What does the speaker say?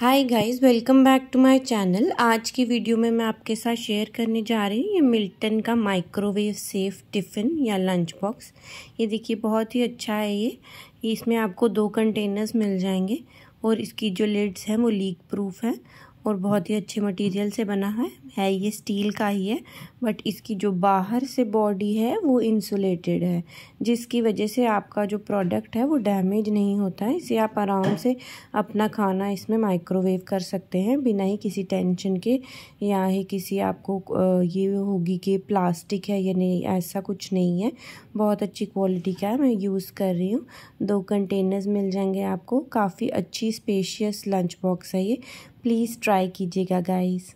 hi guys welcome back to my channel आज की video में मैं आपके साथ शेयर करने जा रही हूँ ये मिल्टन का माइक्रोवेव सेफ टिफ़िन या लंच बॉक्स ये देखिए बहुत ही अच्छा है ये इसमें आपको दो कंटेनर्स मिल जाएंगे और इसकी जो लिड्स हैं वो लीक प्रूफ हैं और बहुत ही अच्छे मटेरियल से बना है है ये स्टील का ही है बट इसकी जो बाहर से बॉडी है वो इंसुलेटेड है जिसकी वजह से आपका जो प्रोडक्ट है वो डैमेज नहीं होता है इसे आप आराम से अपना खाना इसमें माइक्रोवेव कर सकते हैं बिना ही किसी टेंशन के या ही किसी आपको ये होगी कि प्लास्टिक है या नहीं ऐसा कुछ नहीं है बहुत अच्छी क्वालिटी का है मैं यूज़ कर रही हूँ दो कंटेनर्स मिल जाएंगे आपको काफ़ी अच्छी स्पेशियस लंच बॉक्स है ये प्लीज़ ट्राई कीजिएगा गाइस